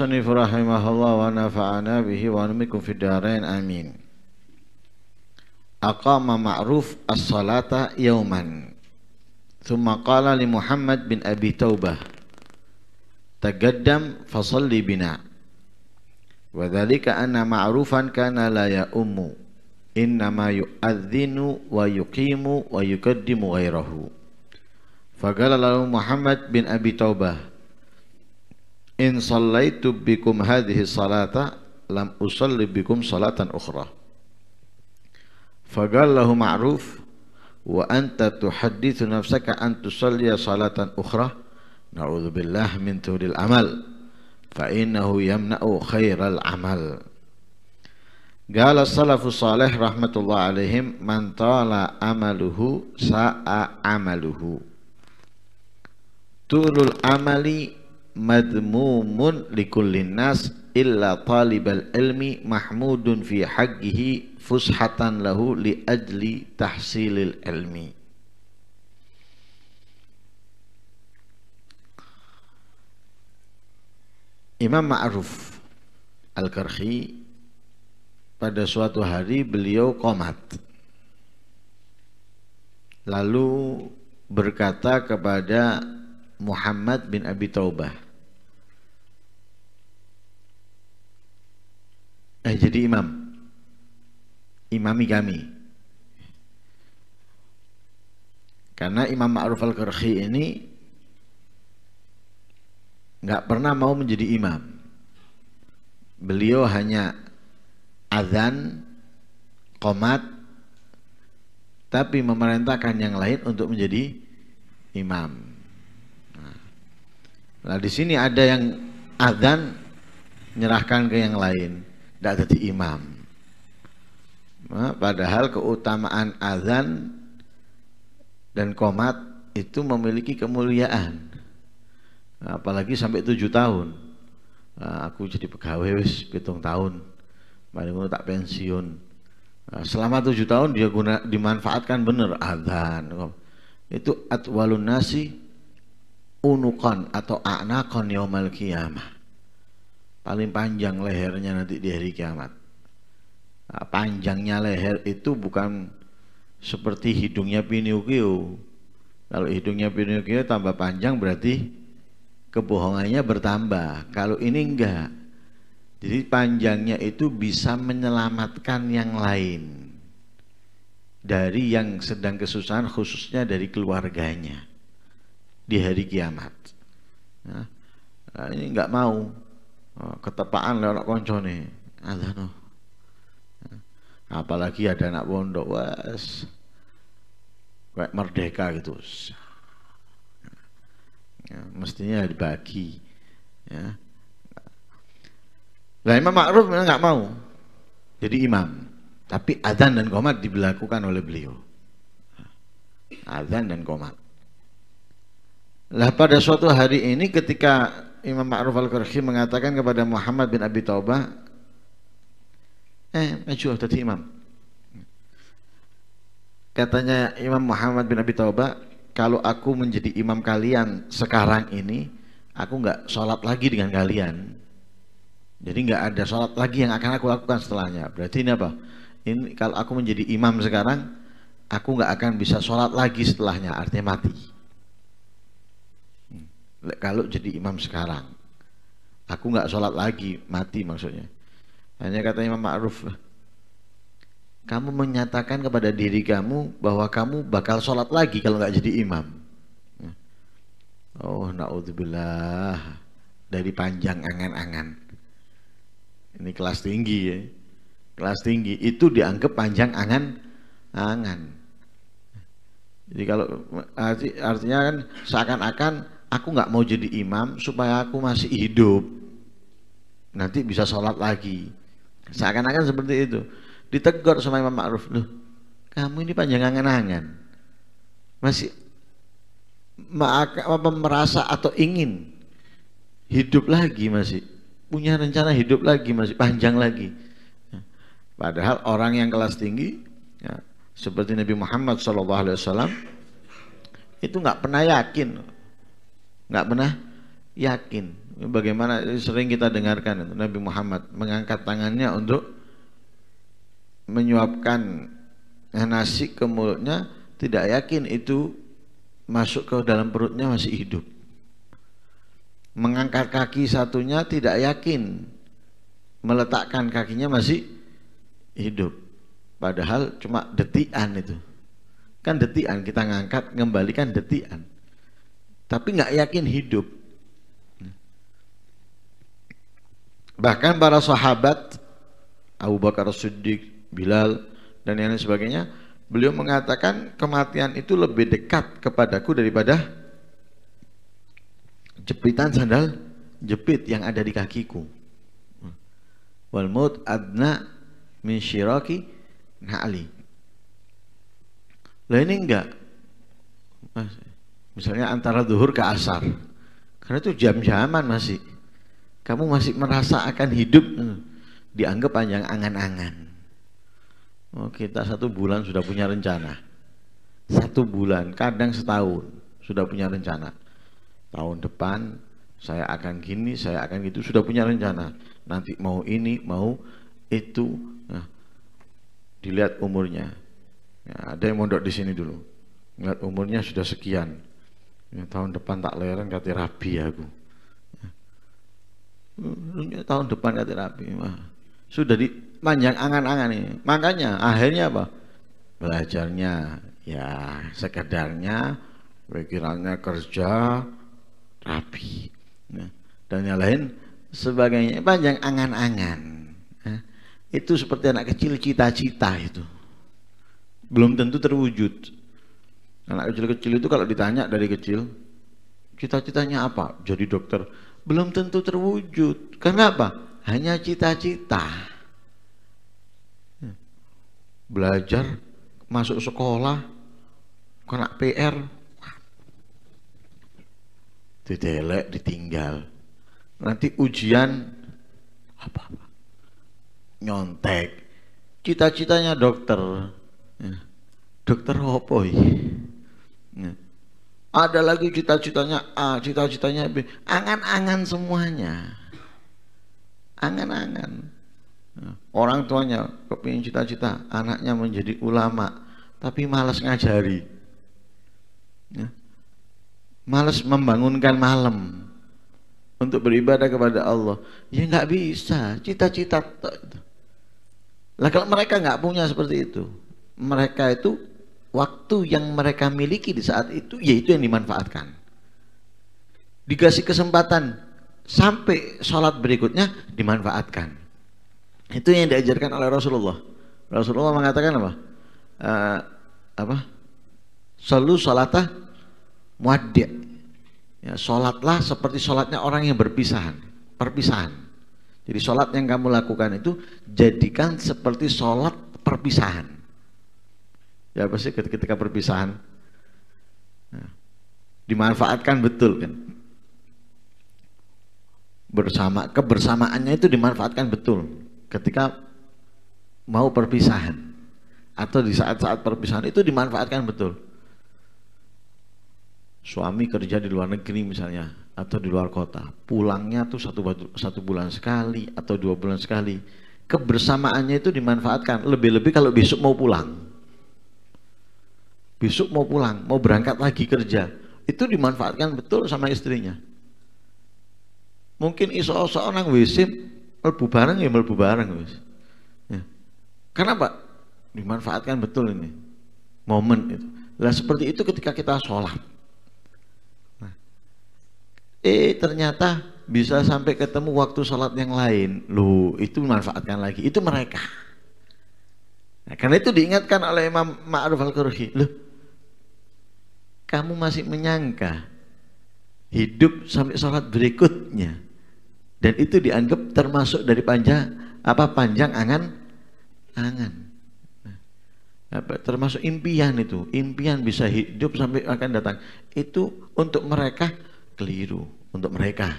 المصنف رحمه الله ونفعنا به ونمكم في الدارين آمين أقام معروف الصلاة يوما ثم قال لمحمد بن أبي توبة تقدم فصلي بنا وذلك أن معروفا كان لا يؤم إنما يؤذن ويقيم ويقدم غيره فقال له محمد بن أبي توبه in sallaitu bikum hadhihi salata lam usalli bikum salatan ukhra fagal lahu ma'ruf wa anta tuhaddithu nafsaka an tusalliya salatan ukhra na'udzubillah min tuhudil amal fa innahu yamna'u khairal amal Gala salafus salih rahmatullah alaihim man tala amaluhu sa'a amaluhu tulul amali madmumun likullin nas illa talibal ilmi mahmudun fi haqqihi fushatan lahu li ajli tahsilil ilmi Imam Ma'ruf Al-Karhi pada suatu hari beliau komat lalu berkata kepada Muhammad bin Abi Taubah. Eh, jadi imam. Imami kami. Karena Imam Ma'ruf Al-Qarhi ini nggak pernah mau menjadi imam. Beliau hanya azan, komat, tapi memerintahkan yang lain untuk menjadi imam. Nah di sini ada yang adzan nyerahkan ke yang lain, tidak jadi imam. Nah, padahal keutamaan adzan dan komat itu memiliki kemuliaan. Nah, apalagi sampai tujuh tahun. Nah, aku jadi pegawai wis pitung tahun. Mari tak pensiun. Nah, selama tujuh tahun dia guna dimanfaatkan bener adzan. Itu atwalun nasi unukon atau anakon yaumal kiamah paling panjang lehernya nanti di hari kiamat nah, panjangnya leher itu bukan seperti hidungnya Pinocchio kalau hidungnya Pinocchio tambah panjang berarti kebohongannya bertambah kalau ini enggak jadi panjangnya itu bisa menyelamatkan yang lain dari yang sedang kesusahan khususnya dari keluarganya di hari kiamat. Ya. Nah, ini nggak mau oh, ketepaan lewat koncone. no, ya. Apalagi ada anak pondok was kayak merdeka gitu. Ya, mestinya dibagi. Ya. Nah Imam Ma'ruf memang nggak mau jadi imam. Tapi azan dan komat diberlakukan oleh beliau. Azan dan komat. Lah pada suatu hari ini ketika Imam Ma'ruf Al-Qurhi mengatakan kepada Muhammad bin Abi Taubah, eh maju tadi imam. Katanya Imam Muhammad bin Abi Taubah, kalau aku menjadi imam kalian sekarang ini, aku nggak sholat lagi dengan kalian. Jadi nggak ada sholat lagi yang akan aku lakukan setelahnya. Berarti ini apa? Ini kalau aku menjadi imam sekarang, aku nggak akan bisa sholat lagi setelahnya. Artinya mati kalau jadi imam sekarang aku nggak sholat lagi mati maksudnya hanya kata Imam Ma'ruf kamu menyatakan kepada diri kamu bahwa kamu bakal sholat lagi kalau nggak jadi imam oh na'udzubillah dari panjang angan-angan ini kelas tinggi ya kelas tinggi itu dianggap panjang angan-angan jadi kalau artinya kan seakan-akan aku nggak mau jadi imam supaya aku masih hidup nanti bisa sholat lagi seakan-akan seperti itu ditegur sama Imam Ma'ruf loh kamu ini panjang angan-angan masih apa merasa atau ingin hidup lagi masih punya rencana hidup lagi masih panjang lagi padahal orang yang kelas tinggi ya, seperti Nabi Muhammad SAW itu nggak pernah yakin nggak pernah yakin. Bagaimana sering kita dengarkan Nabi Muhammad mengangkat tangannya untuk menyuapkan nasi ke mulutnya tidak yakin itu masuk ke dalam perutnya masih hidup. Mengangkat kaki satunya tidak yakin meletakkan kakinya masih hidup. Padahal cuma detian itu. Kan detian kita ngangkat, ngembalikan detian tapi nggak yakin hidup. Bahkan para sahabat Abu Bakar Siddiq, Bilal dan yang lain sebagainya, beliau mengatakan kematian itu lebih dekat kepadaku daripada jepitan sandal jepit yang ada di kakiku. Wal maut adna min syiraki na'li. Lah ini enggak. Masih. Misalnya antara duhur ke asar. Karena itu jam-jaman masih. Kamu masih merasa akan hidup eh, dianggap panjang angan-angan. Oh, kita satu bulan sudah punya rencana. Satu bulan, kadang setahun sudah punya rencana. Tahun depan saya akan gini, saya akan gitu, sudah punya rencana. Nanti mau ini, mau itu. Nah, dilihat umurnya. Ya, ada yang mondok di sini dulu. Lihat umurnya sudah sekian ya, tahun depan tak lereng kati rabi ya aku ya, tahun depan kati rabi mah sudah di panjang angan-angan ini makanya akhirnya apa belajarnya ya sekedarnya pikirannya kerja rapi ya. dan yang lain sebagainya panjang angan-angan ya. itu seperti anak kecil cita-cita itu belum tentu terwujud Anak kecil-kecil itu kalau ditanya dari kecil, cita-citanya apa? Jadi dokter. Belum tentu terwujud. Karena apa? Hanya cita-cita. Hmm. Belajar, masuk sekolah, kena PR, didelek, ditinggal. Nanti ujian apa? Nyontek. Cita-citanya dokter. Hmm. Dokter apa ya? Ya. Ada lagi cita-citanya A, cita-citanya B. Angan-angan semuanya. Angan-angan. Ya. Orang tuanya kepingin cita-cita anaknya menjadi ulama, tapi malas ngajari. Ya. Malas membangunkan malam untuk beribadah kepada Allah. Ya nggak bisa, cita-cita. Lah kalau mereka nggak punya seperti itu, mereka itu waktu yang mereka miliki di saat itu yaitu yang dimanfaatkan dikasih kesempatan sampai sholat berikutnya dimanfaatkan itu yang diajarkan oleh Rasulullah Rasulullah mengatakan apa uh, apa selalu sholatah muaddi ya, sholatlah seperti sholatnya orang yang berpisahan perpisahan jadi sholat yang kamu lakukan itu jadikan seperti sholat perpisahan ya pasti ketika perpisahan ya. dimanfaatkan betul kan bersama kebersamaannya itu dimanfaatkan betul ketika mau perpisahan atau di saat-saat perpisahan itu dimanfaatkan betul suami kerja di luar negeri misalnya atau di luar kota pulangnya tuh satu satu bulan sekali atau dua bulan sekali kebersamaannya itu dimanfaatkan lebih-lebih kalau besok mau pulang besok mau pulang, mau berangkat lagi kerja, itu dimanfaatkan betul sama istrinya. Mungkin iso-iso nang WC mlebu bareng ya mlebu bareng wis. Ya. Kenapa? Dimanfaatkan betul ini. Momen itu. Lah seperti itu ketika kita sholat. Nah, eh ternyata bisa sampai ketemu waktu sholat yang lain. Loh, itu dimanfaatkan lagi. Itu mereka. Nah, karena itu diingatkan oleh Imam Ma'ruf Al-Qurhi. Loh, kamu masih menyangka hidup sampai sholat berikutnya dan itu dianggap termasuk dari panjang apa panjang angan angan nah, termasuk impian itu impian bisa hidup sampai akan datang itu untuk mereka keliru untuk mereka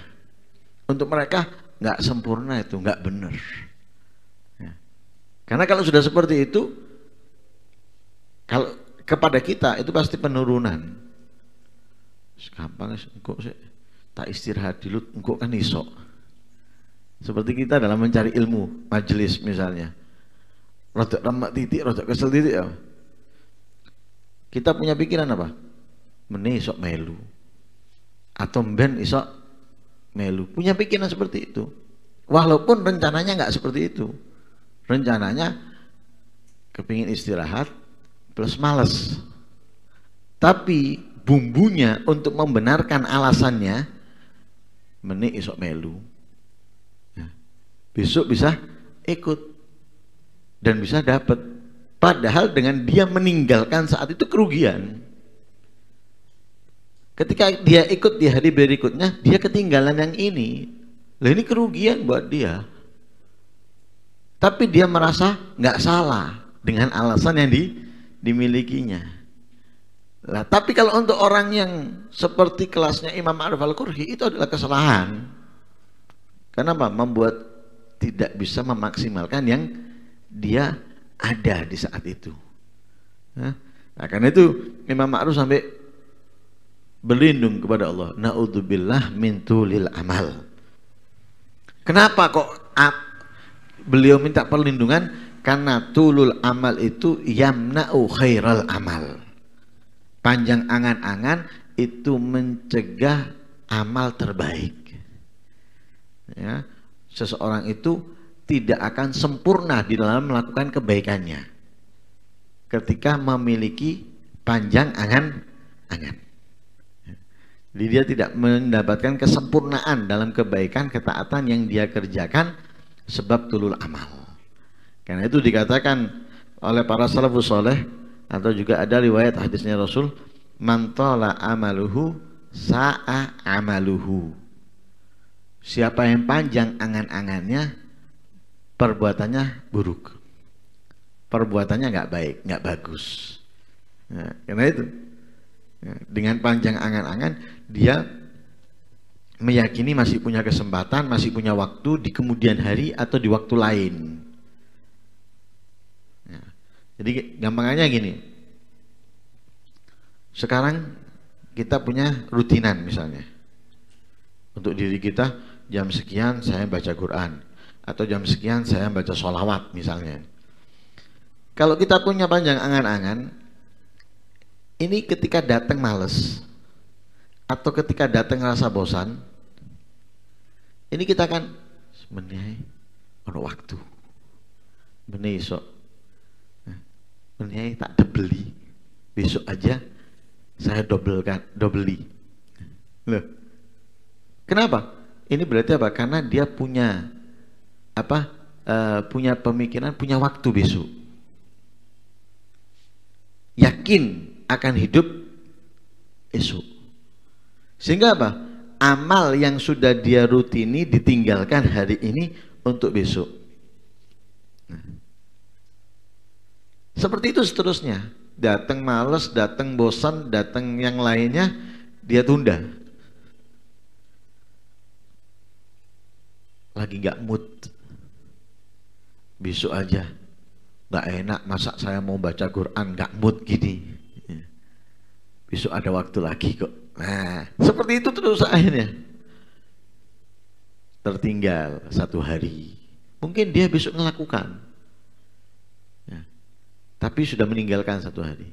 untuk mereka nggak sempurna itu nggak benar ya. karena kalau sudah seperti itu kalau kepada kita itu pasti penurunan gampang engkau sih tak istirahat dulu engkau kan iso. Seperti kita dalam mencari ilmu majelis misalnya. Rodok lemak titik, rodok kesel titik ya. Kita punya pikiran apa? Meni isok melu. Atau ben isok melu. Punya pikiran seperti itu. Walaupun rencananya nggak seperti itu. Rencananya kepingin istirahat plus males. Tapi bumbunya untuk membenarkan alasannya menik isok melu ya. besok bisa ikut dan bisa dapat padahal dengan dia meninggalkan saat itu kerugian ketika dia ikut di hari berikutnya dia ketinggalan yang ini lah ini kerugian buat dia tapi dia merasa nggak salah dengan alasan yang di, dimilikinya Nah, tapi kalau untuk orang yang seperti kelasnya Imam Arif Al-Qurhi itu adalah kesalahan. Kenapa? Membuat tidak bisa memaksimalkan yang dia ada di saat itu. Nah, karena itu Imam Ma'ruf sampai berlindung kepada Allah. Naudzubillah min tulil amal. Kenapa kok beliau minta perlindungan? Karena tulul amal itu yamna'u khairal amal Panjang angan-angan itu mencegah amal terbaik. Ya, seseorang itu tidak akan sempurna di dalam melakukan kebaikannya ketika memiliki panjang angan-angan. Jadi dia tidak mendapatkan kesempurnaan dalam kebaikan ketaatan yang dia kerjakan sebab tulul amal. Karena itu dikatakan oleh para salafus soleh atau juga ada riwayat hadisnya Rasul mantola amaluhu sa'a amaluhu siapa yang panjang angan-angannya perbuatannya buruk perbuatannya nggak baik nggak bagus nah, karena itu ya, dengan panjang angan-angan dia meyakini masih punya kesempatan masih punya waktu di kemudian hari atau di waktu lain jadi gampangnya gini. Sekarang kita punya rutinan misalnya. Untuk diri kita jam sekian saya baca Quran atau jam sekian saya baca sholawat misalnya. Kalau kita punya panjang angan-angan, ini ketika datang males atau ketika datang rasa bosan, ini kita akan sebenarnya ono waktu. Benih esok ini tak ada besok aja saya dobelkan dobeli loh kenapa ini berarti apa karena dia punya apa uh, punya pemikiran punya waktu besok yakin akan hidup esok sehingga apa amal yang sudah dia rutini ditinggalkan hari ini untuk besok Seperti itu seterusnya. Datang males, datang bosan, datang yang lainnya, dia tunda. Lagi gak mood. Besok aja. Gak enak masa saya mau baca Quran gak mood gini. Ya. Besok ada waktu lagi kok. Nah, seperti itu terus akhirnya. Tertinggal satu hari. Mungkin dia besok melakukan tapi sudah meninggalkan satu hari.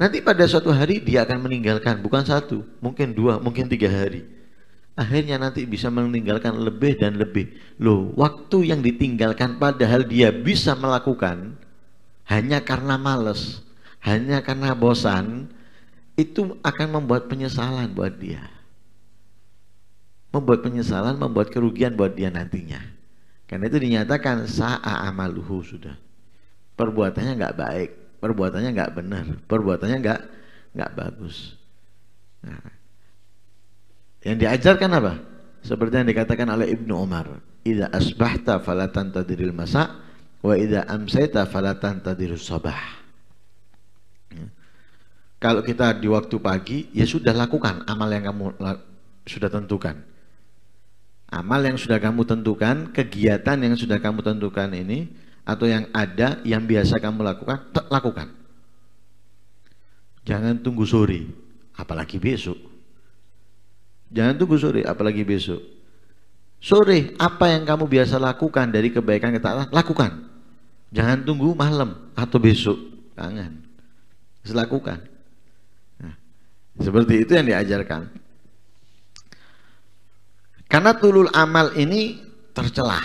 Nanti pada suatu hari dia akan meninggalkan, bukan satu, mungkin dua, mungkin tiga hari. Akhirnya nanti bisa meninggalkan lebih dan lebih. Loh, waktu yang ditinggalkan padahal dia bisa melakukan hanya karena males, hanya karena bosan, itu akan membuat penyesalan buat dia. Membuat penyesalan, membuat kerugian buat dia nantinya. Karena itu dinyatakan sa'a amaluhu sudah perbuatannya nggak baik perbuatannya nggak benar perbuatannya nggak nggak bagus nah, yang diajarkan apa seperti yang dikatakan oleh Ibnu Umar ida asbahta falatan tadiril masa wa ida amsaita falatan tadirus sabah ya. kalau kita di waktu pagi ya sudah lakukan amal yang kamu sudah tentukan amal yang sudah kamu tentukan kegiatan yang sudah kamu tentukan ini atau yang ada yang biasa kamu lakukan, lakukan. Jangan tunggu sore, apalagi besok. Jangan tunggu sore, apalagi besok. Sore, apa yang kamu biasa lakukan dari kebaikan kita lakukan. Jangan tunggu malam atau besok, jangan. Lakukan. Nah, seperti itu yang diajarkan. Karena tulul amal ini tercelah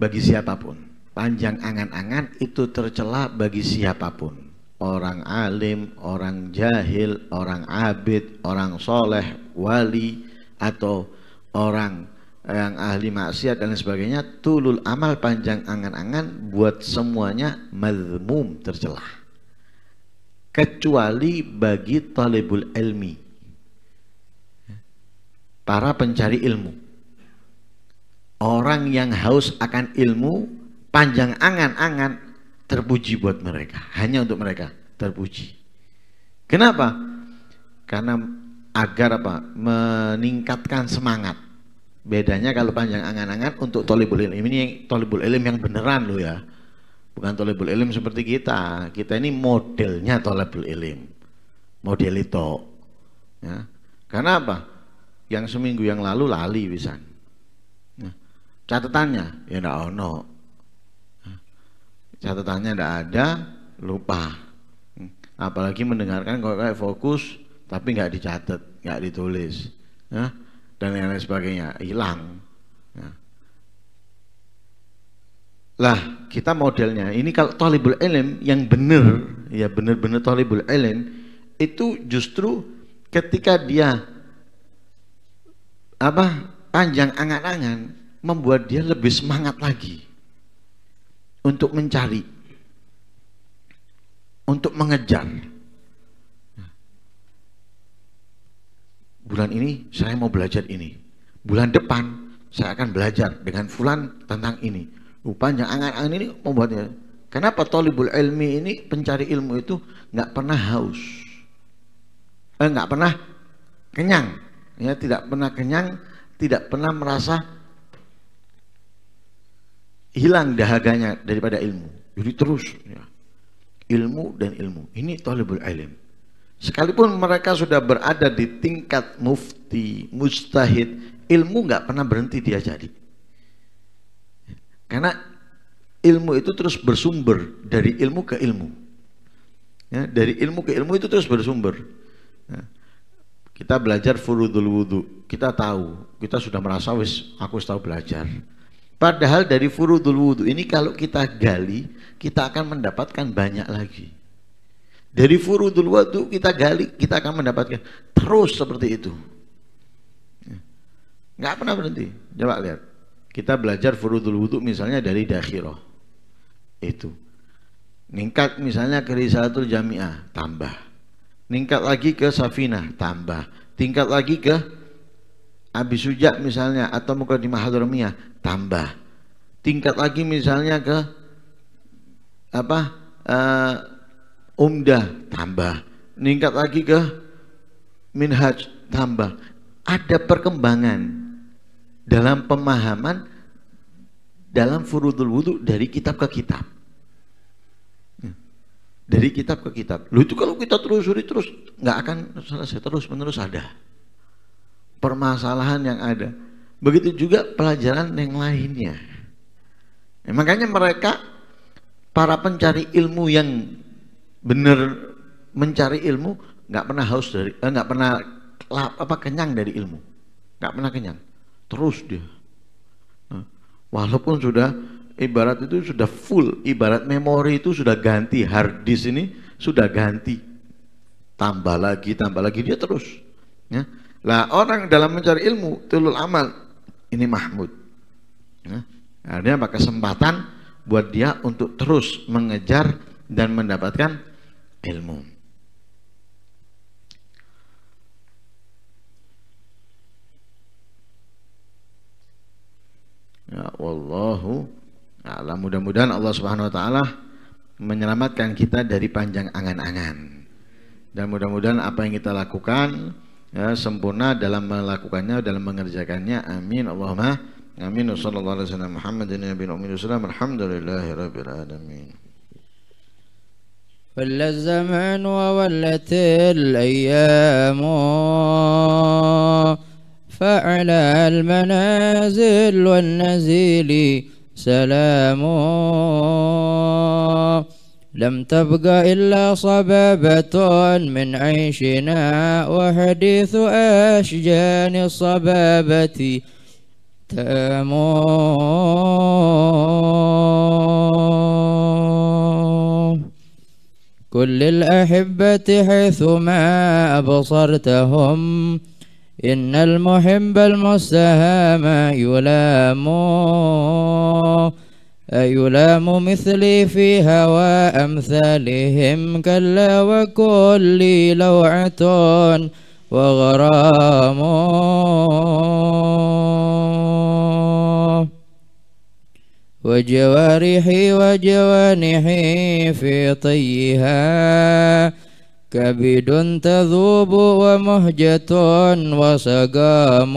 bagi siapapun panjang angan-angan itu tercela bagi siapapun orang alim, orang jahil, orang abid, orang soleh, wali atau orang yang ahli maksiat dan sebagainya tulul amal panjang angan-angan buat semuanya madhmum tercelah, kecuali bagi talibul ilmi para pencari ilmu orang yang haus akan ilmu panjang angan-angan terpuji buat mereka hanya untuk mereka terpuji kenapa karena agar apa meningkatkan semangat bedanya kalau panjang angan-angan untuk tolibul ilm ini yang tolibul ilm yang beneran loh ya bukan tolibul ilim seperti kita kita ini modelnya tolibul ilim model itu ya. karena apa yang seminggu yang lalu lali bisa ya. catatannya ya enggak ono catatannya tidak ada lupa hmm. apalagi mendengarkan kok kayak fokus tapi nggak dicatat nggak ditulis ya, dan lain-lain sebagainya hilang ya. lah kita modelnya ini kalau tolibul ilm yang benar ya benar-benar tolibul ilm itu justru ketika dia apa panjang angan-angan membuat dia lebih semangat lagi untuk mencari, untuk mengejar. Bulan ini saya mau belajar ini. Bulan depan saya akan belajar dengan fulan tentang ini. Rupanya angan-angan ini membuatnya. Kenapa tolibul ilmi ini pencari ilmu itu nggak pernah haus, eh, nggak eh, pernah kenyang, ya tidak pernah kenyang, tidak pernah merasa hilang dahaganya daripada ilmu. Jadi terus ya. ilmu dan ilmu. Ini talibul ilm. Sekalipun mereka sudah berada di tingkat mufti, mustahid, ilmu nggak pernah berhenti dia jadi. Karena ilmu itu terus bersumber dari ilmu ke ilmu. Ya, dari ilmu ke ilmu itu terus bersumber. Ya. Kita belajar furudul wudu, kita tahu, kita sudah merasa wis aku tahu belajar Padahal dari furudul wudhu ini kalau kita gali, kita akan mendapatkan banyak lagi. Dari furudul wudhu kita gali, kita akan mendapatkan terus seperti itu. Ya. Nggak pernah berhenti. Coba lihat. Kita belajar furudul wudhu misalnya dari dakhirah. Itu. Ningkat misalnya ke risalatul jamiah, tambah. Ningkat lagi ke safinah, tambah. Tingkat lagi ke Abi Sujak misalnya atau Mukadimah Hadramiyah tambah tingkat lagi misalnya ke apa uh, eh, umdah tambah tingkat lagi ke minhaj tambah ada perkembangan dalam pemahaman dalam furudul wudhu dari kitab ke kitab ya. dari kitab ke kitab. Lu itu kalau kita terus suri terus nggak akan selesai terus menerus ada permasalahan yang ada. Begitu juga pelajaran yang lainnya. Ya, makanya mereka para pencari ilmu yang benar mencari ilmu nggak pernah haus dari eh, nggak eh, pernah lap, apa kenyang dari ilmu nggak pernah kenyang terus dia walaupun sudah ibarat itu sudah full ibarat memori itu sudah ganti hard disk ini sudah ganti tambah lagi tambah lagi dia terus ya lah orang dalam mencari ilmu, tulul amal, ini mahmud. Ya, nah, artinya maka kesempatan buat dia untuk terus mengejar dan mendapatkan ilmu. Ya wallahu alam mudah-mudahan Allah Subhanahu wa taala menyelamatkan kita dari panjang angan-angan. Dan mudah-mudahan apa yang kita lakukan ya, sempurna dalam melakukannya dalam mengerjakannya amin Allahumma amin ya sallallahu alaihi wasallam Muhammadin nabiyyin ummi wasallam alhamdulillahirabbil alamin ول الزمن وولت الأيام فعلى المنازل والنزيل سلام لم تبق إلا صبابة من عيشنا وحديث أشجان الصبابة تأمو كل الأحبة حيثما أبصرتهم إن المحب المستهام يلامون أيلام مثلي في هوى أمثالهم كلا وكل لوعة وغرام وجوارحي وجوانحي في طيها كبد تذوب ومهجة وسقام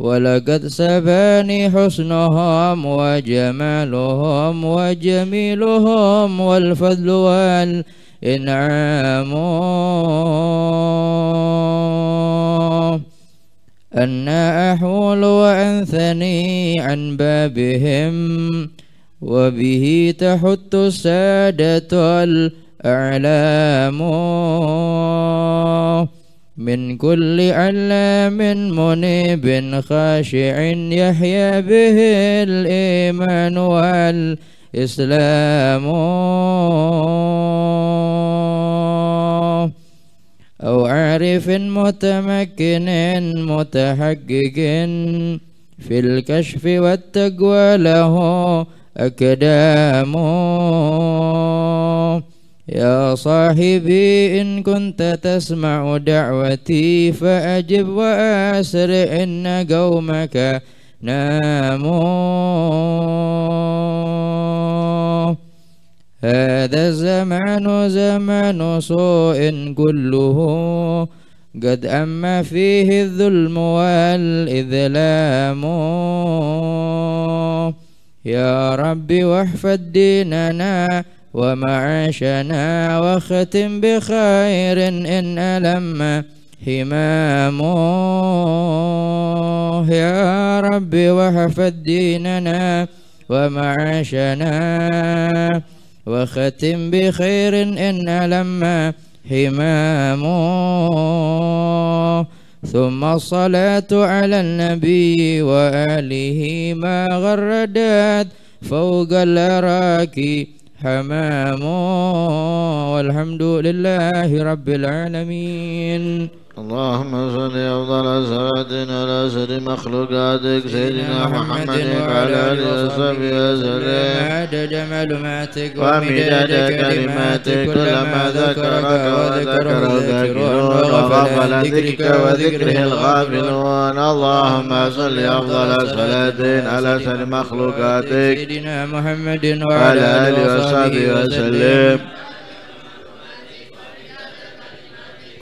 ولقد سباني حسنهم وجمالهم وجميلهم والفضل والإنعام أنا أحول وأنثني عن بابهم وبه تحت السادة الأعلام من كل علام منيب خاشع يحيا به الإيمان والإسلام أو عارف متمكن متحقق في الكشف والتقوى له أكدامه يا صاحبي إن كنت تسمع دعوتي فأجب وأسر إن قومك ناموا هذا الزمان زمان سوء كله قد أما فيه الظلم والإذلام يا ربي واحفظ ديننا ومعاشنا واختم بخير إن ألم همامه يا رب وحفظ ديننا ومعاشنا وختم بخير إن ألم همامه ثم الصلاة على النبي وآله ما غردت فوق الأراكي حمام والحمد لله رب العالمين اللهم صل أفضل صلاتنا على سيد مخلوقاتك سيدنا محمد وعلى آله وصحبه وسلم عدد معلوماتك ومداد كلماتك كلما ذكرك وذكر ذاكرون وغفل ذكرك وذكره الغافلون اللهم صل أفضل صلاة على سيد مخلوقاتك سيدنا محمد وعلى آله وصحبه وسلم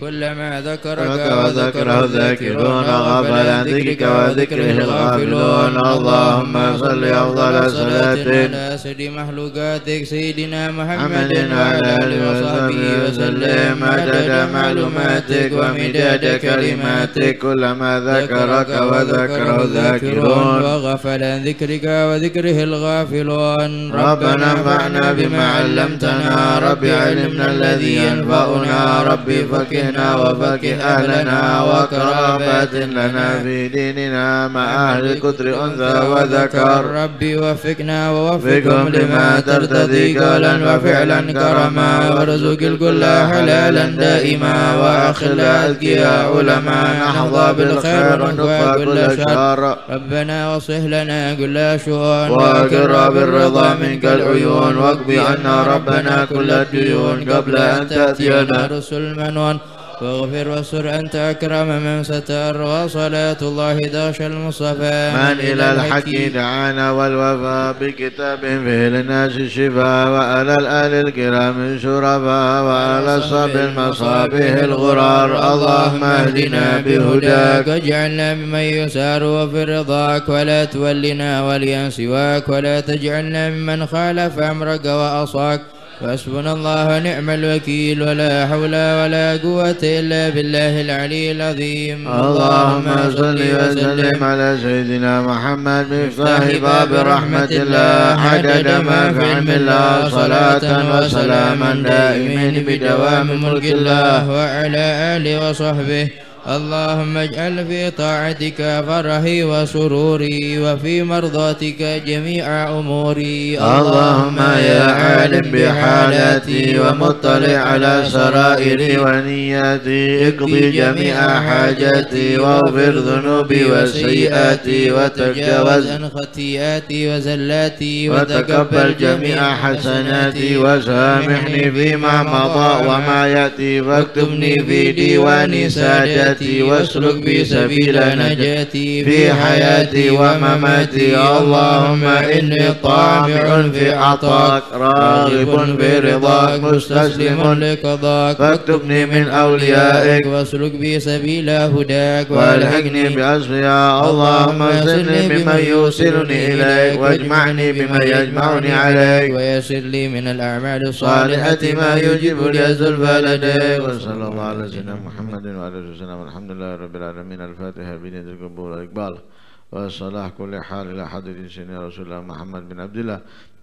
كلما ذكرك وذكره الذاكرون غفل عن ذكرك وذكره الغافلون اللهم صل أفضل صلاة على سيد مخلوقاتك سيدنا محمد وعلى آله وصحبه وسلم عدد معلوماتك ومداد كلماتك كلما ذكرك وذكره الذاكرون وغفل عن ذكرك وذكره الغافلون ربنا انفعنا بما علمتنا ربي علمنا الذي ينفعنا ربي فقهنا أهلنا وفك أهلنا وكرامة لنا في ديننا مع أهل كتر أنثى وذكر ربي وفقنا ووفقهم لما ترتضي قولا وفعلا كرما وارزق الكل حلالا دائما وأخلا أذكياء علماء نحظى بالخير ونفى كل شر ربنا واصلح لنا كل شؤون وأقر بالرضا منك العيون واقضي عنا ربنا كل الديون قبل أن تأتينا رسل منون فاغفر واستر أنت أكرم من ستر وصلاة الله داش المصطفى من إلى الحق دعانا والوفاء بكتاب فيه للناس الشفاء وعلى الآل الكرام الشرفاء وعلى الصب المصابيح الغرار اللهم اهدنا بهداك واجعلنا ممن يسار وفي رضاك ولا تولنا وليا سواك ولا تجعلنا ممن خالف أمرك وأصاك وحسبنا الله ونعم الوكيل ولا حول ولا قوة إلا بالله العلي العظيم اللهم صل وسلم على سيدنا محمد مفتاح باب رحمة الله عدد ما في علم الله صلاة وسلاما دائمين بدوام ملك الله وعلى آله وصحبه اللهم اجعل في طاعتك فرحي وسروري وفي مرضاتك جميع أموري اللهم يا عالم بحالاتي ومطلع على سرائري ونياتي اقضي جميع حاجاتي واغفر ذنوبي وسيئاتي وتجاوز عن خطيئاتي وزلاتي وتقبل جميع حسناتي وسامحني فيما مضى وما يأتي واكتبني في ديوان ساجاتي حياتي واسلك بي سبيل نجاتي في حياتي ومماتي اللهم إني طامع في عطاك راغب في رضاك مستسلم لقضاك فاكتبني من أوليائك واسلك بي سبيل هداك والحقني بأصفياء اللهم سلني بمن يوصلني إليك واجمعني بمن يجمعني عليك ويسر لي من الأعمال الصالحة ما يجب لي زلفى لديك وصلى الله على سيدنا محمد وعلى آله وسلم الحمد لله رب العالمين الفاتحة بنية القبور والإقبال وصلاح كل حال إلى حضرة سيدنا رسول الله محمد بن عبد الله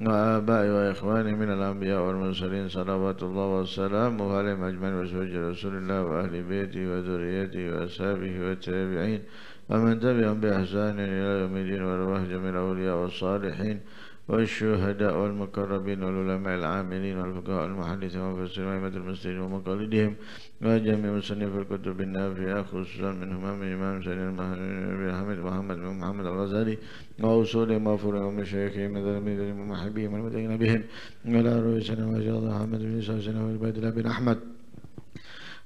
وآبائه وإخوانه من الأنبياء والمرسلين صلوات الله والسلام عليهم أجمعين وزوج رسول الله وأهل بيته وذريته وأصحابه والتابعين ومن تبعهم بإحسان إلى يوم الدين ورواه جميع الأولياء والصالحين والشهداء والمقربين والعلماء العاملين والفقهاء المحدثين والمفسرين وأئمة المسلمين ومقاليدهم وجميع مصنف الكتب النافعة خصوصا من همام الإمام سيد بن حمد محمد بن محمد الغزالي وأصول مغفور ومشايخهم من تلاميذهم والمتقين بهم ولا روي سنة محمد بن إسحاق سنة والبيت بن أحمد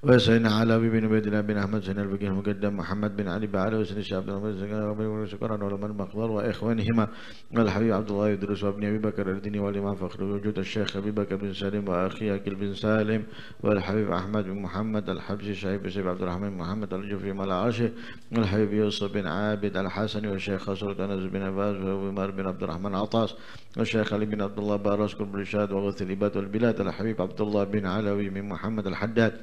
وسيدنا على بن عبد الله بن احمد سيدنا الفقيه المقدم محمد بن علي بن علي وسيدنا الشيخ عبد الرحمن بن شكرا ولما المقدار واخوانهما الحبيب عبد الله يدرس وابن ابي بكر الديني والامام فخر الوجود الشيخ ابي بكر بن سالم واخيه اكل بن سالم والحبيب احمد بن محمد الحبشي شعيب بن عبد الرحمن محمد الجوفي ملعاشي والحبيب يوسف بن عابد الحسني والشيخ خسرة انس بن عباس وعمر بن عبد الرحمن عطاس والشيخ علي بن عبد الله باراس كرب الرشاد وغث الاباد والبلاد الحبيب عبد الله بن علوي بن محمد الحداد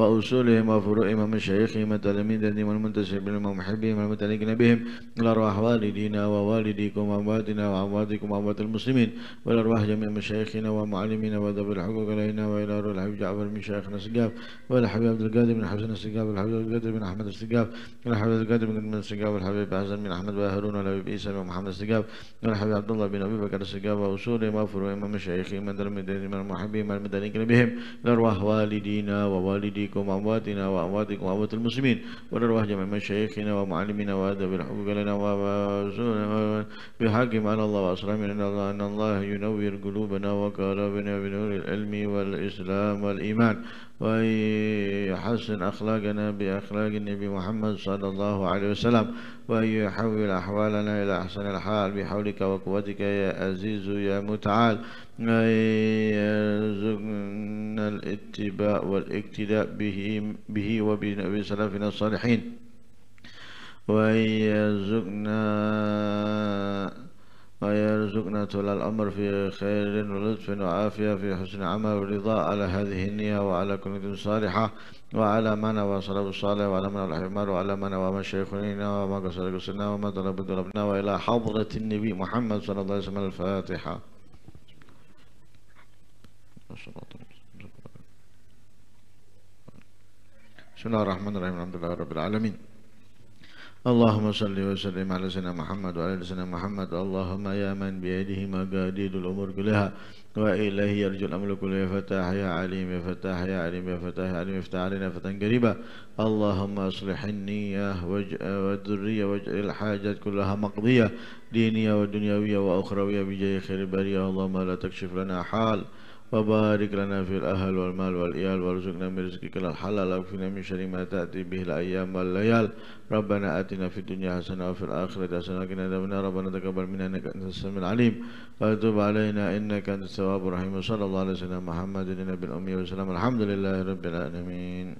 وأصولهم وفروعهم ومشايخهم وتلاميذهم والمنتسبين لهم ومحبهم والمتلقين بهم الأرواح والدينا ووالديكم وأمواتنا وأمواتكم وأموات المسلمين والأرواح جميع مشايخنا ومعلمينا وذوي الحقوق علينا وإلى روح الحبيب جعفر من شيخنا السقاف والحبيب عبد القادر من حسن السقاف والحبيب عبد القادر من أحمد السقاف والحبيب عبد القادر من أحمد السقاف والحبيب حسن من أحمد وهارون والحبيب عيسى من محمد السقاف والحبيب عبد الله بن أبي بكر السقاف وأصولهم وفروعهم ومشايخهم وتلاميذهم ومحبهم والمتلقين بهم الأرواح والدينا ووالديكم أهليكم وأمواتنا وأمواتكم وأموات المسلمين ونروح جميع مشايخنا ومعلمنا وأدب الحقوق لنا وأبازونا بحقهم على الله وأسلامنا أن الله ينور قلوبنا وقلوبنا بنور العلم والإسلام والإيمان ويحسن أخلاقنا بأخلاق النبي محمد صلى الله عليه وسلم وأن يحول أحوالنا إلى أحسن الحال بحولك وقوتك يا عزيز يا متعال يرزقنا الاتباع والاقتداء به, به سلفنا الصالحين ويرزقنا ويرزقنا طول العمر في خير ولطف وعافية في حسن عمل ورضا على هذه النية وعلى كل صالحة وعلى من وصل الصالح وعلى من الحمار وعلى من وما شيخنا وما قصر قصرنا وما ضرب ضربنا وإلى حضرة النبي محمد صلى الله عليه وسلم الفاتحة بسم الله الرحمن الرحيم الحمد لله رب العالمين اللهم صل وسلم على سيدنا محمد وعلى سيدنا محمد اللهم يا من بيده مقاديد الأمور كلها وإليه يرجو الأمر كله يا فتاح يا عليم يا فتاح يا عليم يا فتاح يا عليم افتح علينا فتى قريبا اللهم اصلح النية والذرية واجعل الحاجات كلها مقضية دينية ودنيوية وأخروية بجاه خير البرية اللهم لا تكشف لنا حال وبارك لنا في الأهل والمال والإيال وارزقنا من رزقك الحلال واكفنا من شر ما تأتي به الأيام والليال ربنا آتنا في الدنيا حسنة وفي الآخرة حسنة وقنا عذاب النار ربنا تقبل منا إنك أنت السميع العليم وتب علينا إنك أنت التواب الرحيم وصلى الله على سيدنا محمد النبي الأمي وسلم الحمد لله رب العالمين